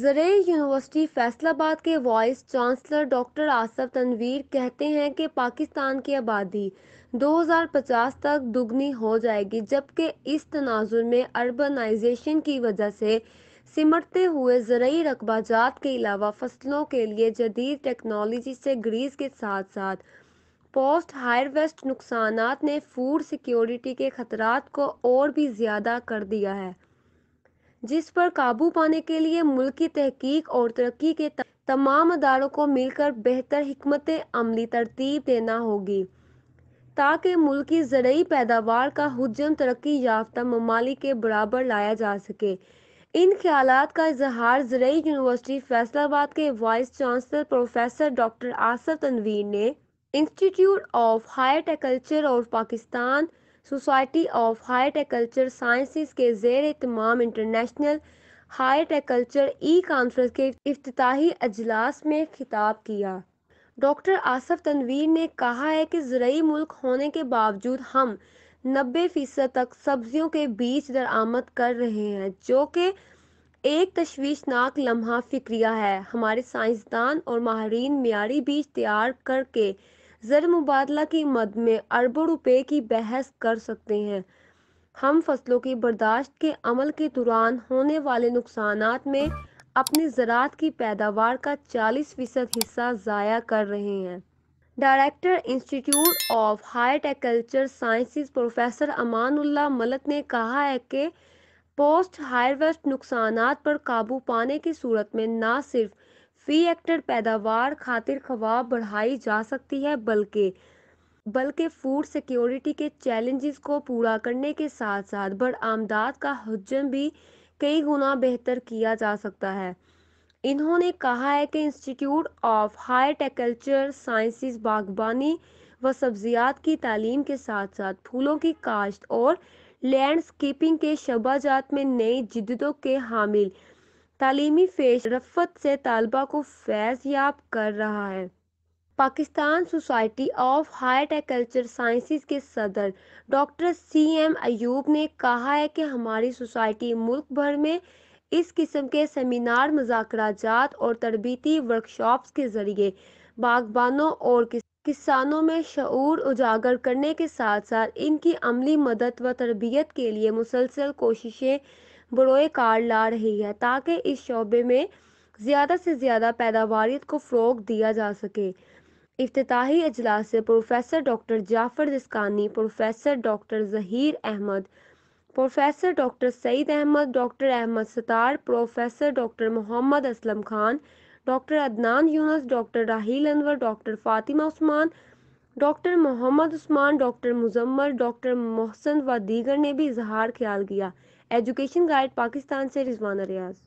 ज़रिए यूनिवर्सिटी फैसलाबाद के vice chancellor doctor Asif Tanveer कहते हैं कि पाकिस्तान की आबादी 2050 तक दुगनी हो जाएगी जबकि इस तनाजुर में अर्बनाइजेशन की वजह से सिमटते हुए ज़रूरी रकबाजात के अलावा फसलों के लिए जदीद टेक्नोलॉजी से ग्रीस के साथ साथ पोस्ट हार्वेस्ट नुकसान ने फूड सिक्योरिटी के ख़तरात को और भी ज़्यादा कर दिया है जिस पर काबू पाने के लिए मुल्क की तहकीक और तरक्की के तमाम अदारों को मिलकर बेहतर हमत अमली तरतीब देना होगी ताकि मुल्क की जरिए पैदावार का हजम तरक्की याफ्ता ममालिक के बराबर लाया जा सके इन ख्याल का इजहार जरिए यूनिवर्सिटी फैसलाबाद के vice chancellor professor doctor Asif Tanveer ने institute of horticulture of Pakistan society of horticulture sciences के जेर तमाम international horticulture e conference के अफ्ती अजलास में खिताब किया डॉक्टर आसफ तनवीर ने कहा है कि जरिए मुल्क होने के बावजूद हम नब्बे फ़ीसद तक सब्जियों के बीज दरामद कर रहे हैं जो कि एक तशवीशनाक लम्हा फिक्रिया है हमारे साइंसदान और माहरीन मीरी बीज तैयार करके जर मुबादला की मद में अरबों रुपए की बहस कर सकते हैं हम फसलों की बर्दाश्त के अमल के दौरान होने वाले नुकसान में अपनी ज़रात की पैदावार का 40 फीसद हिस्सा ज़ाया कर रहे हैं director institute of horticulture sciences professor Amanullah Malik ने कहा है कि पोस्ट हार्वेस्ट नुकसान पर काबू पाने की सूरत में ना सिर्फ फी एक्टर पैदावार खातिर खवा बढ़ाई जा सकती है बल्कि बल्कि फूड सिक्योरिटी के चैलेंजेस को पूरा करने के साथ साथ आमदाद का हजम भी कई गुना बेहतर किया जा सकता है इन्होंने कहा है कि institute of horticulture sciences बागबानी व सब्जियात की तालीम के साथ साथ फूलों की काश्त और लैंडस्केपिंग के शबाजात में नई जिदों के हामिल तालीमी फेश रफत से तलबा को फैज़ याब कर रहा है Pakistan society of horticulture sciences के सदर डॉक्टर सी एम अयूब ने कहा है कि हमारी सोसाइटी मुल्क भर में इस किस्म के सेमिनार मजाकराजात और तरबती वर्कशॉप्स के ज़रिए बागबानों और किसानों में शूर उजागर करने के साथ साथ इनकी अमली मदद व तरबियत के लिए मुसलसल कोशिशें बरोकार ला रही है ताकि इस शोबे में ज़्यादा से ज़्यादा पैदावार को फ़रोग दिया जा सके अफ्ताही अजलास से professor doctor Jafar Jiskani professor doctor Zaheer Ahmad professor doctor Saeed Ahmad doctor Ahmad Sattar professor doctor Mohammad Aslam Khan doctor Adnan Younas doctor Raheel Anwar doctor Fatima Usman doctor Mohammad Usman doctor Muzammil doctor Mohsin व दीगर ने भी इजहार ख्याल किया एजुकेशन गाइड पाकिस्तान से रिजवाना रियाज़